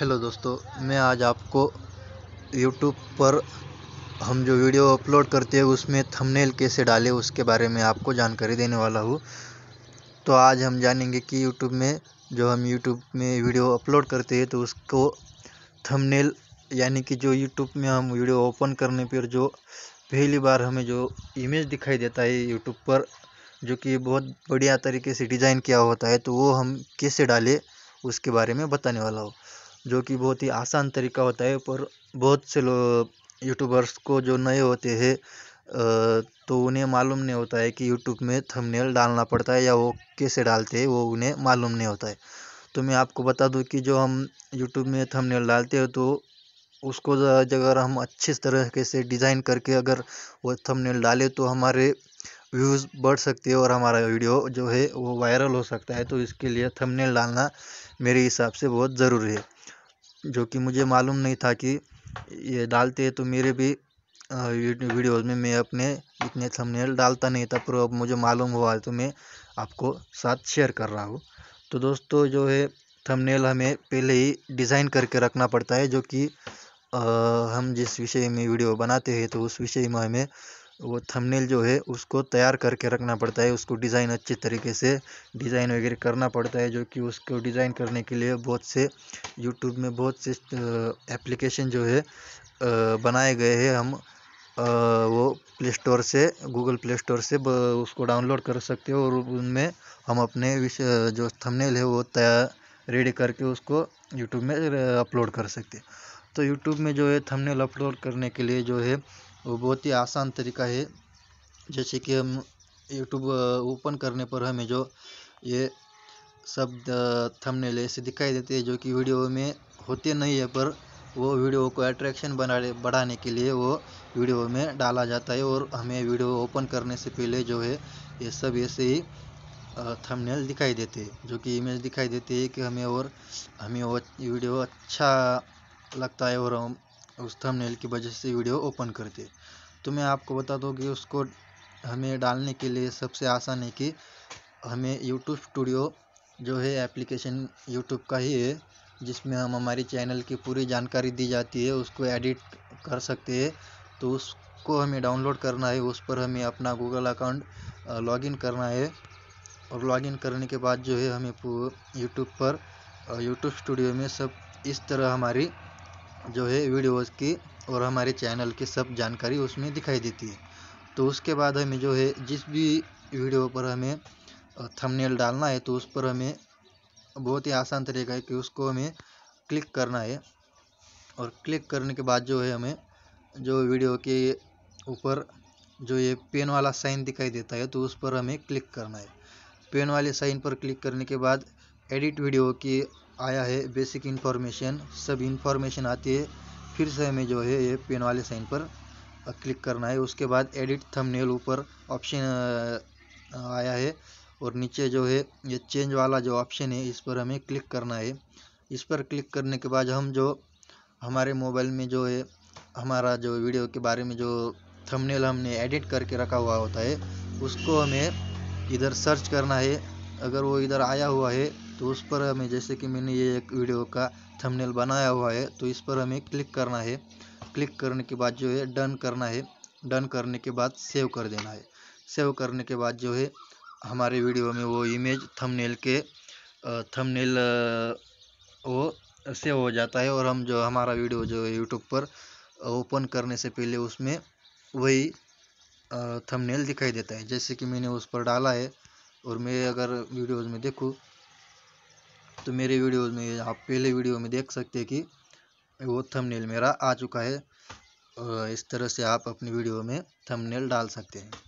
hello दोस्तों मैं आज आपको यूट्यूब पर हम जो वीडियो अपलोड करते हैं उसमें थंबनेल कैसे डालें उसके बारे में आपको जानकारी देने वाला हूँ तो आज हम जानेंगे कि यूट्यूब में जो हम यूट्यूब में वीडियो अपलोड करते हैं तो उसको थंबनेल यानी कि जो यूट्यूब में हम वीडियो ओपन करने पर जो पहली बार हमें जो इमेज दिखाई देता है यूट्यूब पर जो कि बहुत बढ़िया तरीके से डिज़ाइन किया होता है तो वो हम कैसे डालें उसके बारे में बताने वाला हूँ जो कि बहुत ही आसान तरीका होता है पर बहुत से लोग यूट्यूबर्स को जो नए होते हैं तो उन्हें मालूम नहीं होता है कि यूट्यूब में थंबनेल डालना पड़ता है या वो कैसे डालते हैं वो उन्हें मालूम नहीं होता है तो मैं आपको बता दूं कि जो हम यूट्यूब में थंबनेल डालते हैं तो उसको अगर हम अच्छे तरीके से डिज़ाइन करके अगर वो थमनेल डालें तो हमारे व्यूज़ बढ़ सकते हैं और हमारा वीडियो जो है वो वायरल हो सकता है तो इसके लिए थंबनेल डालना मेरे हिसाब से बहुत ज़रूरी है जो कि मुझे मालूम नहीं था कि ये डालते हैं तो मेरे भी वीडियोस में मैं अपने इतने थंबनेल डालता नहीं था पर अब मुझे मालूम हुआ है तो मैं आपको साथ शेयर कर रहा हूँ तो दोस्तों जो है थंबनेल हमें पहले ही डिज़ाइन करके रखना पड़ता है जो कि हम जिस विषय में वीडियो बनाते हैं तो उस विषय में हमें वो थंबनेल जो है उसको तैयार करके रखना पड़ता है उसको डिज़ाइन अच्छे तरीके से डिज़ाइन वगैरह करना पड़ता है जो कि उसको डिज़ाइन करने के लिए बहुत से यूट्यूब में बहुत से एप्लीकेशन जो है बनाए गए हैं हम वो प्ले स्टोर से गूगल प्ले स्टोर से उसको डाउनलोड कर सकते हो और उनमें हम अपने विषय जो थंबनेल है वो तैयार रेडी करके उसको यूट्यूब में अपलोड कर सकते हैं तो यूट्यूब में जो है थंबनेल अपलोड करने के लिए जो है वो बहुत ही आसान तरीका है जैसे कि हम यूट्यूब ओपन करने पर हमें जो ये सब थंबनेल ऐसे दिखाई देते हैं जो कि वीडियो में होते नहीं है पर वो वीडियो को अट्रैक्शन बना बढ़ाने के लिए वो वीडियो में डाला जाता है और हमें वीडियो ओपन करने से पहले जो है ये सब ऐसे ही थंबनेल दिखाई देते हैं जो कि इमेज दिखाई देती है कि हमें और हमें वो वीडियो अच्छा लगता है और हम उस थंबनेल की वजह से वीडियो ओपन करते तो मैं आपको बता दूँ कि उसको हमें डालने के लिए सबसे आसान है कि हमें यूट्यूब स्टूडियो जो है एप्लीकेशन यूट्यूब का ही है जिसमें हम हमारी चैनल की पूरी जानकारी दी जाती है उसको एडिट कर सकते हैं तो उसको हमें डाउनलोड करना है उस पर हमें अपना गूगल अकाउंट लॉगिन करना है और लॉगिन करने के बाद जो है हमें यूट्यूब पर यूट्यूब स्टूडियो में सब इस तरह हमारी जो है वीडियोस की और हमारे चैनल की सब जानकारी उसमें दिखाई देती है तो उसके बाद हमें जो है जिस भी वीडियो पर हमें थंबनेल डालना है तो उस पर हमें बहुत ही आसान तरीका है कि उसको हमें क्लिक करना है और क्लिक करने के बाद जो है हमें जो वीडियो के ऊपर जो ये पेन वाला साइन दिखाई देता है तो उस पर हमें क्लिक करना है पेन वाले साइन पर क्लिक करने के बाद एडिट वीडियो की आया है बेसिक इन्फॉर्मेशन सब इन्फॉर्मेशन आती है फिर से हमें जो है ये पेन वाले साइन पर क्लिक करना है उसके बाद एडिट थंबनेल ऊपर ऑप्शन आया है और नीचे जो है ये चेंज वाला जो ऑप्शन है इस पर हमें क्लिक करना है इस पर क्लिक करने के बाद हम जो हमारे मोबाइल में जो है हमारा जो वीडियो के बारे में जो थंबनेल हमने एडिट करके रखा हुआ होता है उसको हमें इधर सर्च करना है अगर वो इधर आया हुआ है तो उस पर हमें जैसे कि मैंने ये एक वीडियो का थंबनेल बनाया हुआ है तो इस पर हमें क्लिक करना है क्लिक करने के बाद जो है डन करना है डन करने के बाद सेव कर देना है सेव करने के बाद जो है हमारे वीडियो में वो इमेज थंबनेल के थंबनेल वो सेव हो जाता है और हम जो हमारा वीडियो जो है यूट्यूब पर ओपन करने से पहले उसमें वही थंबनेल दिखाई देता है जैसे कि मैंने उस पर डाला है और मैं अगर वीडियोज़ में देखूँ तो मेरे वीडियो में आप पहले वीडियो में देख सकते हैं कि वो थंबनेल मेरा आ चुका है इस तरह से आप अपनी वीडियो में थंबनेल डाल सकते हैं